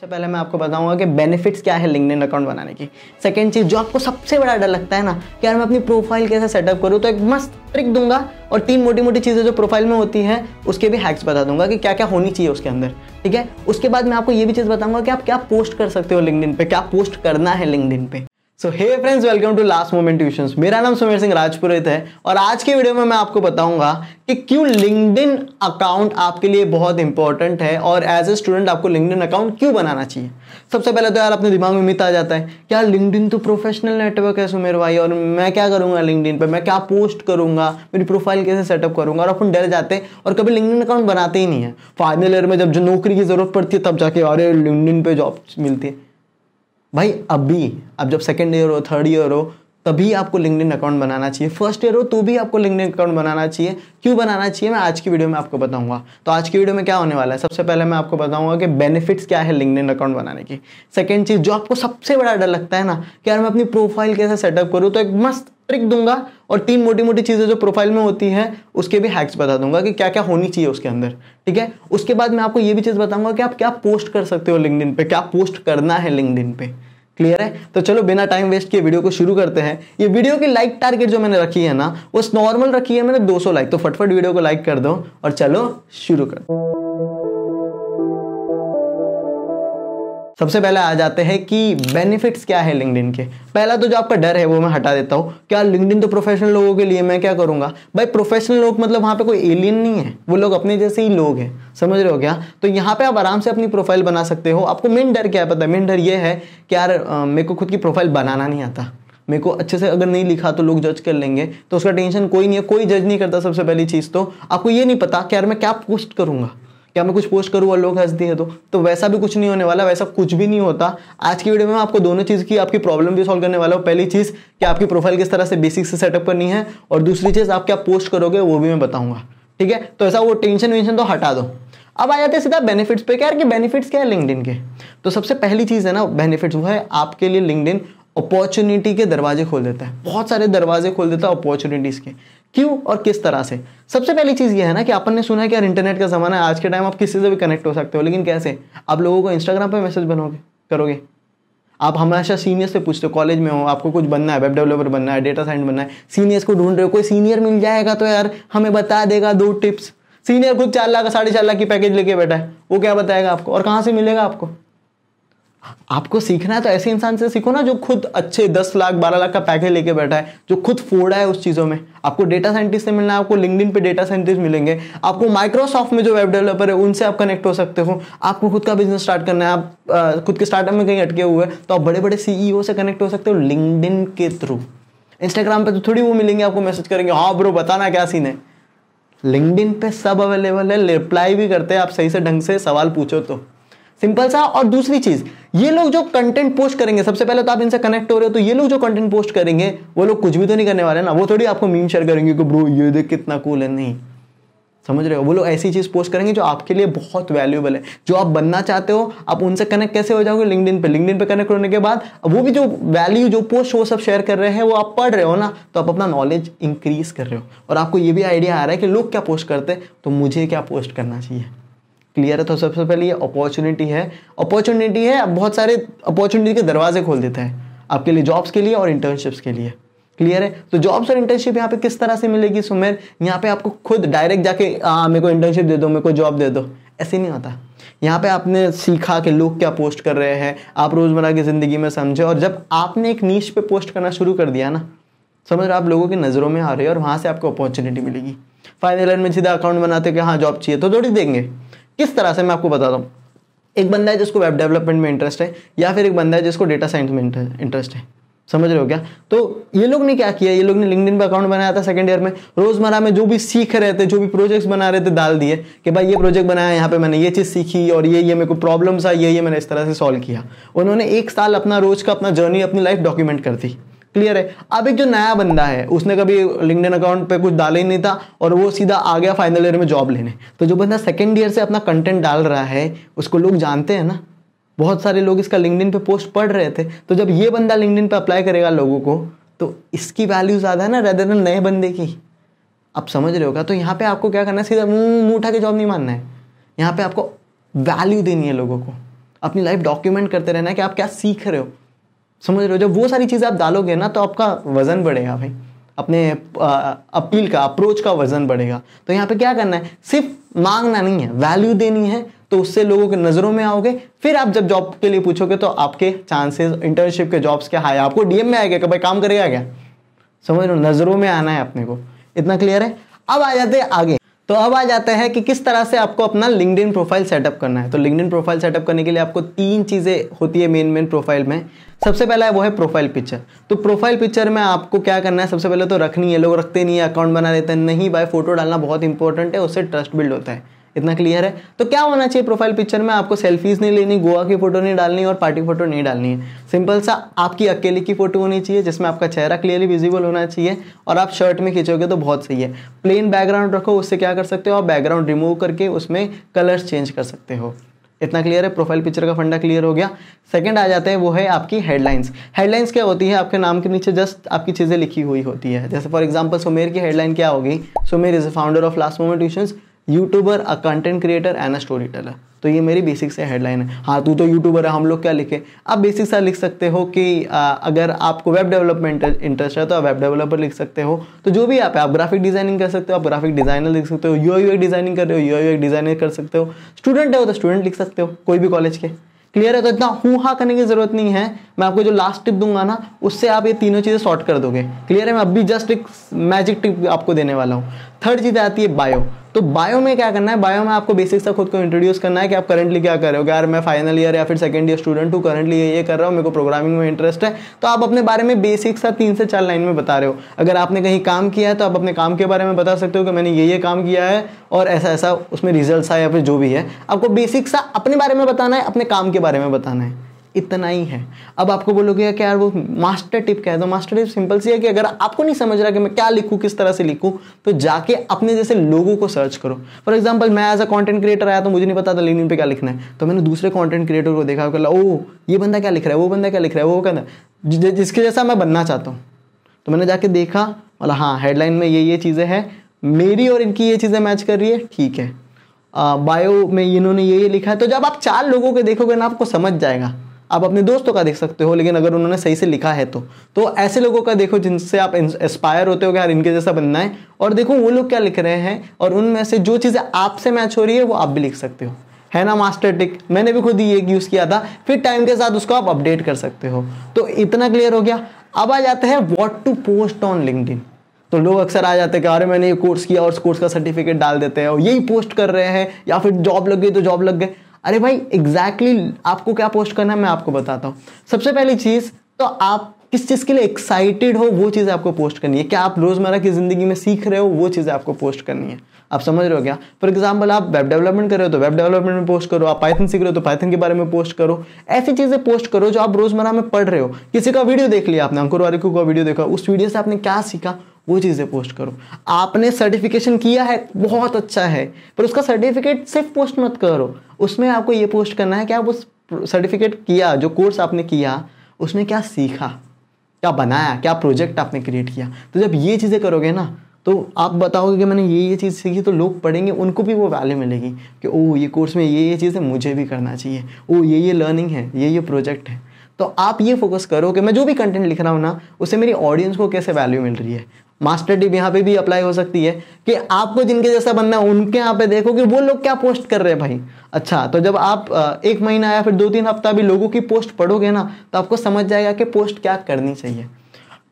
सबसे पहले मैं आपको बताऊंगा कि बेनिफिट्स क्या है लिंकडिन अकाउंट बनाने की सेकेंड चीज़ जो आपको सबसे बड़ा डर लगता है ना कि यार मैं अपनी प्रोफाइल कैसे सेटअप करूँ तो एक मस्त ट्रिक दूंगा और तीन मोटी मोटी चीज़ें जो प्रोफाइल में होती हैं उसके भी हैक्स बता दूंगा कि क्या क्या होनी चाहिए उसके अंदर ठीक है उसके बाद मैं आपको ये भी चीज़ बताऊंगा कि आप क्या पोस्ट कर सकते हो लिंकडिन पे क्या पोस्ट करना है लिंकडिन पे so hey friends welcome to last moment tuition मेरा नाम सुमेर सिंह राजपुरोहित है और आज की वीडियो में मैं आपको बताऊंगा कि क्यों लिंकड अकाउंट आपके लिए बहुत इंपॉर्टेंट है और एज ए स्टूडेंट आपको लिंकड अकाउंट क्यों बनाना चाहिए सबसे पहले तो यार अपने दिमाग में मित आ जाता है कि यार तो प्रोफेशनल नेटवर्क है सुमेर भाई और मैं क्या करूँगा लिंकड पर मैं क्या पोस्ट करूँगा मेरी प्रोफाइल कैसे सेटअप करूँगा और अपन डर जाते हैं और कभी लिंकड अकाउंट बनाते ही नहीं है फाइनल ईयर में जब जो नौकरी की जरूरत पड़ती है तब जाके अरे लिंकड पर जॉब मिलती है भाई अभी अब जब सेकेंड ईयर हो थर्ड ईयर हो तभी आपको लिंकडिन अकाउंट बनाना चाहिए फर्स्ट ईयर हो तो भी आपको लिंकडिन अकाउंट बनाना चाहिए क्यों बनाना चाहिए मैं आज की वीडियो में आपको बताऊंगा तो आज की वीडियो में क्या होने वाला है सबसे पहले मैं आपको बताऊंगा कि बेनिफिट्स क्या है लिंकडिन अकाउंट बनाने की सेकेंड चीज़ जो आपको सबसे बड़ा डर लगता है ना कि यार मैं अपनी प्रोफाइल कैसे सेटअप करूँ तो एक मस्त ट्रिक दूंगा और तीन मोटी मोटी चीज़ें जो प्रोफाइल में होती है उसके भी हैक्स बता दूंगा कि क्या क्या होनी चाहिए उसके अंदर ठीक है उसके बाद मैं आपको ये भी चीज़ बताऊंगा कि आप क्या पोस्ट कर सकते हो लिंकडिन पे क्या पोस्ट करना है लिंकडिन पे क्लियर है तो चलो बिना टाइम वेस्ट किए वीडियो को शुरू करते हैं ये वीडियो की लाइक टारगेट जो मैंने रखी है ना वो नॉर्मल रखी है मैंने 200 लाइक तो फटफट वीडियो को लाइक कर दो और चलो शुरू कर सबसे पहले आ जाते हैं कि बेनिफिट्स क्या है लिंकडिन के पहला तो जो आपका डर है वो मैं हटा देता हूँ क्या लिंकडिन तो प्रोफेशनल लोगों के लिए मैं क्या करूँगा भाई प्रोफेशनल लोग मतलब वहाँ पे कोई एलियन नहीं है वो लोग अपने जैसे ही लोग हैं समझ रहे हो क्या तो यहाँ पे आप आराम से अपनी प्रोफाइल बना सकते हो आपको मेन डर क्या है पता है मेन डर ये है कि यार मेरे को खुद की प्रोफाइल बनाना नहीं आता मेरे को अच्छे से अगर नहीं लिखा तो लोग जज कर लेंगे तो उसका टेंशन कोई नहीं है कोई जज नहीं करता सबसे पहली चीज़ तो आपको ये नहीं पता कि यार मैं क्या पोस्ट करूँगा या मैं कुछ पोस्ट करूँ और लोग हंस दिए तो तो वैसा भी कुछ नहीं होने वाला वैसा कुछ भी नहीं होता आज की वीडियो में मैं आपको दोनों चीज़ की आपकी प्रॉब्लम भी सॉल्व करने वाला हूँ पहली चीज़ कि आपकी प्रोफाइल किस तरह से बेसिक से सेटअप करनी है और दूसरी चीज़ आप क्या पोस्ट करोगे वो भी मैं बताऊंगा ठीक है तो ऐसा वो टेंशन वेंशन तो हटा दो अब आ जाते हैं सीधा बेनिफिट्स पे क्या यार कि बेनिफिट्स क्या है लिंकडिन के तो सबसे पहली चीज़ है ना बेनिफिट्स वो है आपके लिए लिंकडिन अपॉर्चुनिटी के दरवाजे खोल देता है बहुत सारे दरवाजे खोल देता है अपॉर्चुनिटीज़ के क्यों और किस तरह से सबसे पहली चीज़ ये है ना कि अपन ने सुना है कि यार इंटरनेट का ज़माना है आज के टाइम आप किसी से भी कनेक्ट हो सकते हो लेकिन कैसे आप लोगों को इंस्टाग्राम पर मैसेज बनोगे करोगे आप हमेशा सीनियर से पूछते हो कॉलेज में हो आपको कुछ बनना है वेब डेवलपर बनना है डेटा साइंस बनना है सीनियर्स को ढूंढ रहे हो कोई सीनियर मिल जाएगा तो यार हमें बता देगा दो टिप्स सीनियर खुद चार लाख साढ़े चार लाख की पैकेज लेके बैठा है वो क्या बताएगा आपको और कहाँ से मिलेगा आपको आपको सीखना है तो ऐसे इंसान से सीखो ना जो खुद अच्छे दस लाख बारह लाख का पैकेज लेके बैठा है जो खुद फोड़ा है उस चीज़ों में आपको डेटा साइंटिस्ट से मिलना है आपको लिंकडिन पे डेटा साइंटिस्ट मिलेंगे आपको माइक्रोसॉफ्ट में जो वेब डेवलपर है उनसे आप कनेक्ट हो सकते हो आपको खुद का बिजनेस स्टार्ट करना है आप खुद के स्टार्टअप में कहीं अटके हुए तो आप बड़े बड़े सीईओ से कनेक्ट हो सकते हो लिंकडिन के थ्रू इंस्टाग्राम पर तो थोड़ी वो मिलेंगे आपको मैसेज करेंगे हाँ ब्रो बताना क्या सीन है लिंकडिन पे सब अवेलेबल है रिप्लाई भी करते हैं आप सही से ढंग से सवाल पूछो तो सिंपल सा और दूसरी चीज ये लोग जो कंटेंट पोस्ट करेंगे सबसे पहले तो आप इनसे कनेक्ट हो रहे हो तो ये लोग जो कंटेंट पोस्ट करेंगे वो लोग कुछ भी तो नहीं करने वाले ना वो थोड़ी आपको मीम शेयर करेंगे कि ब्रो ये देख कितना कूल है नहीं समझ रहे हो वो लोग ऐसी चीज़ पोस्ट करेंगे जो आपके लिए बहुत वैल्यूएबल है जो आप बनना चाहते हो आप उनसे कनेक्ट कैसे हो जाओगे लिंकड पे लिंकड पे कनेक्ट होने के बाद वो भी जो वैल्यू जो पोस्ट वो सब शेयर कर रहे हैं वो आप पढ़ रहे हो ना तो आप अपना नॉलेज इंक्रीज कर रहे हो और आपको ये भी आइडिया आ रहा है कि लोग क्या पोस्ट करते हैं तो मुझे क्या पोस्ट करना चाहिए क्लियर है तो सबसे पहले ये अपॉर्चुनिटी है अपॉर्चुनिटी है बहुत सारे अपॉर्चुनिटी के दरवाजे खोल देता है आपके लिए जॉब्स के लिए और इंटर्नशिप्स के लिए क्लियर है तो जॉब्स और इंटर्नशिप यहाँ पे किस तरह से मिलेगी सुमेर यहाँ पे आपको खुद डायरेक्ट जाके मेरे को इंटर्नशिप दे दो मेरे को जॉब दे दो ऐसे नहीं होता यहाँ पे आपने सीखा कि लोग क्या पोस्ट कर रहे हैं आप रोज़मर्रा की ज़िंदगी में समझे और जब आपने एक नीच पे पोस्ट करना शुरू कर दिया ना समझ रहे आप लोगों की नज़रों में आ रही है और वहाँ से आपको अपॉर्चुनिटी मिलेगी फाइनल ईयर में सीधा अकाउंट बनाते कि हाँ जॉब चाहिए तो थोड़ी देंगे किस तरह से मैं आपको बताता हूँ एक बंदा है जिसको वेब डेवलपमेंट में इंटरेस्ट है या फिर एक बंदा है जिसको डेटा साइंस में इंटरेस्ट है समझ रहे हो क्या तो ये लोग ने क्या किया ये लोग ने लिंकड पर अकाउंट बनाया था सेकंड ईयर में रोजमर्रा में जो भी सीख रहे थे जो भी प्रोजेक्ट्स बना रहे थे डाल दिए कि भाई ये प्रोजेक्ट बनाया यहाँ पे मैंने ये चीज़ सीखी और ये ये मेरे को प्रॉब्लम्स आई ये ये मैंने इस तरह से सॉल्व किया उन्होंने एक साल अपना रोज का अपना जर्नी अपनी लाइफ डॉक्यूमेंट कर दी क्लियर है अब एक जो नया बंदा है उसने कभी लिंक अकाउंट पे कुछ डाला ही नहीं था और वो सीधा आ गया फाइनल ईयर में जॉब लेने तो जो बंदा सेकेंड ईयर से अपना कंटेंट डाल रहा है उसको लोग जानते हैं ना बहुत सारे लोग इसका लिंकड पे पोस्ट पढ़ रहे थे तो जब ये बंदा लिंकड पे अप्लाई करेगा लोगों को तो इसकी वैल्यू ज़्यादा है ना रेदर देन नए बंदे की आप समझ रहे होगा तो यहाँ पे आपको क्या करना है सीधा मुँह उठा के जॉब नहीं मानना है यहाँ पे आपको वैल्यू देनी है लोगों को अपनी लाइफ डॉक्यूमेंट करते रहना है कि आप क्या सीख रहे हो समझ रहे हो जब वो सारी चीज़ें आप डालोगे ना तो आपका वज़न बढ़ेगा भाई अपने अपील का अप्रोच का वज़न बढ़ेगा तो यहाँ पे क्या करना है सिर्फ मांगना नहीं है वैल्यू देनी है तो उससे लोगों के नज़रों में आओगे फिर आप जब जॉब के लिए पूछोगे तो आपके चांसेस इंटर्नशिप के जॉब्स क्या हाई आपको डीएम में आएगा कि भाई काम करेगा क्या समझ लो नज़रों में आना है अपने को इतना क्लियर है अब आ जाते हैं आगे तो अब आ जाते हैं कि किस तरह से आपको अपना लिंकड प्रोफाइल सेटअप करना है तो लिंकड प्रोफाइल सेटअप करने के लिए आपको तीन चीज़ें होती है मेन मेन प्रोफाइल में सबसे पहला है वो है प्रोफाइल पिक्चर तो प्रोफाइल पिक्चर में आपको क्या करना है सबसे पहले तो रखनी है लोग रखते नहीं है अकाउंट बना देते हैं नहीं भाई फोटो डालना बहुत इंपॉर्टेंट है उससे ट्रस्ट बिल्ड होता है इतना क्लियर है तो क्या होना चाहिए प्रोफाइल पिक्चर में आपको सेल्फीज नहीं लेनी गोवा की फोटो नहीं डालनी और पार्टी फोटो नहीं डालनी है सिंपल सा आपकी अकेले की फोटो होनी चाहिए जिसमें आपका चेहरा क्लियरली विजिबल होना चाहिए और आप शर्ट में खींचोगे तो बहुत सही है प्लेन बैकग्राउंड रखो उससे क्या कर सकते हो आप बैकग्राउंड रिमूव करके उसमें कलर्स चेंज कर सकते हो इतना क्लियर है प्रोफाइल पिक्चर का फंडा क्लियर हो गया सेकंड आ जाते हैं वो है आपकी हेडलाइंस हेडलाइंस क्या होती है आपके नाम के नीचे जस्ट आपकी चीज़ें लिखी हुई होती है जैसे फॉर एग्जांपल सुमेर की हेडलाइन क्या होगी Sumer is the founder of last moment tuitions YouTuber a content creator and a story teller तो ये मेरी बेसिक से हेडलाइन है हाँ तू तो यूट्यूबर है हम लोग क्या लिखे आप बेसिक सा लिख सकते हो कि आ, अगर आपको वेब डेवलपमेंट इंटरेस्ट है तो आप वेब डेवलपर लिख सकते हो तो जो भी आप आप ग्राफिक डिजाइनिंग कर सकते हो आप ग्राफिक डिजाइनर लिख सकते हो यू आई डिजाइनिंग कर रहे हो यू आई डिजाइनर कर सकते हो स्टूडेंट है हो तो स्टूडेंट लिख सकते हो कोई भी कॉलेज के क्लियर है तो इतना हूँ हाँ करने की जरूरत नहीं है मैं आपको जो लास्ट टिप दूंगा ना उससे आप ये तीनों चीज़ें सॉर्ट कर दोगे क्लियर है मैं अभी जस्ट एक मैजिक टिप आपको देने वाला हूँ थर्ड चीज़ आती है बायो तो बायो में क्या करना है बायो में आपको बेसिक सा खुद को इंट्रोड्यूस करना है कि आप करंटली क्या कर रहे हो यार मैं फाइनल ईयर या फिर सेकंड ईयर स्टूडेंट हूँ करंटली ये कर रहा हूँ मेरे को प्रोग्रामिंग में इंटरेस्ट है तो आप अपने बारे में बेसिक सा तीन से चार लाइन में बता रहे हो अगर आपने कहीं काम किया है तो आप अपने काम के बारे में बता सकते हो कि मैंने ये ये काम किया है और ऐसा ऐसा उसमें रिजल्ट आया या फिर जो भी है आपको बेसिक सा अपने बारे में बताना है अपने काम के बारे में बताना है इतना ही है अब आपको बोलोगे कि यार वो मास्टर टिप क्या है तो मास्टर टिप सिंपल सी है कि अगर आपको नहीं समझ रहा कि मैं क्या लिखूँ किस तरह से लिखूँ तो जाके अपने जैसे लोगों को सर्च करो फॉर एग्जाम्पल मैं एज अ कॉन्टेंट क्रिएटर आया तो मुझे नहीं पता था लिखने पर क्या लिखना है तो मैंने दूसरे कॉन्टेंट क्रिएटर को देखा कहला ओ ये बंदा क्या लिख रहा है वो बंदा क्या लिख रहा है वो कहना जिसके जैसा मैं बनना चाहता हूँ तो मैंने जाके देखा बोला हाँ हेडलाइन में ये ये चीज़ें हैं मेरी और इनकी ये चीज़ें मैच कर रही है ठीक है बायो में इन्होंने ये ये लिखा है तो जब आप चार लोगों के देखोगे ना आपको समझ जाएगा आप अपने दोस्तों का देख सकते हो लेकिन अगर उन्होंने सही से लिखा है तो तो ऐसे लोगों का देखो जिनसे आप इंस्पायर होते हो कि यार इनके जैसा बनना है और देखो वो लोग क्या लिख रहे हैं और उनमें से जो चीज़ें आपसे मैच हो रही है वो आप भी लिख सकते हो है ना मास्टर टिक मैंने भी खुद ही एक यूज़ किया था फिर टाइम के साथ उसको आप अपडेट कर सकते हो तो इतना क्लियर हो गया अब आ जाते हैं what to post on linked तो लोग अक्सर आ जाते हैं कि अरे मैंने ये कोर्स किया और उस कोर्स का सर्टिफिकेट डाल देते हैं और यही पोस्ट कर रहे हैं या फिर जॉब लग गई तो जॉब लग गए अरे भाई एग्जैक्टली exactly आपको क्या पोस्ट करना है मैं आपको बताता हूँ सबसे पहली चीज़ तो आप किस चीज़ के लिए एक्साइटेड हो वो चीज़ आपको पोस्ट करनी है क्या आप रोज़मर्रा की ज़िंदगी में सीख रहे हो वो चीज़ें आपको पोस्ट करनी है आप समझ रहे हो क्या फॉर एग्जाम्पल आप वेब डेवलपमेंट कर रहे हो तो वेब डेवलपमेंट में पोस्ट करो आप पाइथन सीख रहे हो तो पाइथन के बारे में पोस्ट करो ऐसी चीज़ें पोस्ट करो जो आप रोज़मर्रा में पढ़ रहे हो किसी का वीडियो देख लिया आपने अंकुर वारिकू का वीडियो देखा उस वीडियो से आपने क्या सीखा वो चीज़ें पोस्ट करो आपने सर्टिफिकेशन किया है बहुत अच्छा है पर उसका सर्टिफिकेट सिर्फ पोस्ट मत करो उसमें आपको ये पोस्ट करना है कि आप उस सर्टिफिकेट किया जो कोर्स आपने किया उसमें क्या सीखा क्या बनाया क्या प्रोजेक्ट आपने क्रिएट किया तो जब ये चीज़ें करोगे ना तो आप बताओगे कि मैंने ये ये चीज़ सीखी तो लोग पढ़ेंगे उनको भी वो वैल्यू मिलेगी कि ओ ये कोर्स में ये ये चीज़ें मुझे भी करना चाहिए ओ ये ये लर्निंग है ये ये प्रोजेक्ट है तो आप ये फोकस करो कि मैं जो भी कंटेंट लिख रहा हूँ ना उससे मेरी ऑडियंस को कैसे वैल्यू मिल रही है मास्टर डिप यहाँ पे भी अप्लाई हो सकती है कि आपको जिनके जैसा बनना है उनके यहाँ पे देखो कि वो लोग क्या पोस्ट कर रहे हैं भाई अच्छा तो जब आप एक महीना या फिर दो तीन हफ्ता भी लोगों की पोस्ट पढ़ोगे ना तो आपको समझ जाएगा कि पोस्ट क्या करनी चाहिए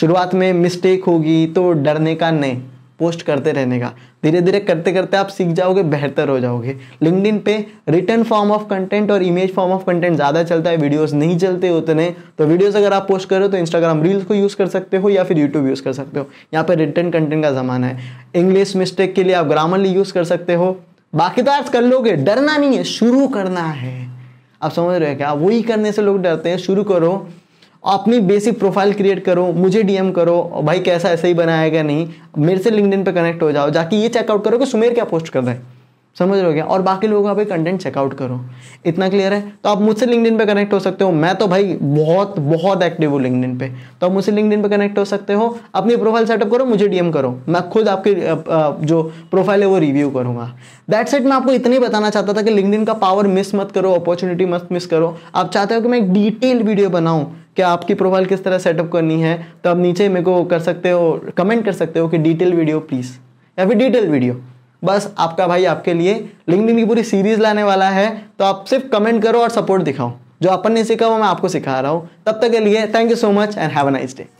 शुरुआत में मिस्टेक होगी तो डरने का नहीं पोस्ट करते रहने का धीरे धीरे करते करते आप सीख जाओगे बेहतर हो जाओगे लिंकडिन पे रिटर्न फॉर्म ऑफ कंटेंट और इमेज फॉर्म ऑफ कंटेंट ज़्यादा चलता है वीडियोस नहीं चलते उतने तो वीडियोस अगर आप पोस्ट करो तो इंस्टाग्राम रील्स को यूज़ कर सकते हो या फिर यूट्यूब यूज़ कर सकते हो यहाँ पर रिटर्न कंटेंट का ज़माना है इंग्लिश मिस्टेक के लिए आप ग्रामरली यूज़ कर सकते हो बाकी तो कर लोगे डरना नहीं है शुरू करना है आप समझ रहे हो क्या वही करने से लोग डरते हैं शुरू करो अपनी बेसिक प्रोफाइल क्रिएट करो मुझे डीएम करो भाई कैसा ऐसा ही बनाया गया नहीं मेरे से लिंकड पे कनेक्ट हो जाओ जाके ये चेकआउट करो कि सुमेर क्या पोस्ट कर रहे हैं समझ रहे हो क्या और बाकी लोगों का भी कंटेंट चेकआउट करो इतना क्लियर है तो आप मुझसे लिंकडिन पे कनेक्ट हो सकते हो मैं तो भाई बहुत बहुत एक्टिव हूँ लिंकडिन पे तो आप मुझसे लिंकडिन पे कनेक्ट हो सकते हो अपनी प्रोफाइल सेटअप करो मुझे डीएम करो मैं खुद आपकी जो प्रोफाइल है वो रिव्यू करूंगा दैट सेट मैं आपको इतनी बताना चाहता था कि लिंकडिन का पावर मिस मत करो अपॉर्चुनिटी मत मिस करो आप चाहते हो कि मैं एक डिटेल वीडियो बनाऊँ कि आपकी प्रोफाइल किस तरह सेटअप करनी है तो आप नीचे मेरे को कर सकते हो कमेंट कर सकते हो कि डिटेल वीडियो प्लीज़ या फिर डिटेल वीडियो बस आपका भाई आपके लिए लिंकडिन की पूरी सीरीज़ लाने वाला है तो आप सिर्फ कमेंट करो और सपोर्ट दिखाओ जो अपन ने सीखा वो मैं आपको सिखा रहा हूँ तब तक के लिए thank you so much and have a nice day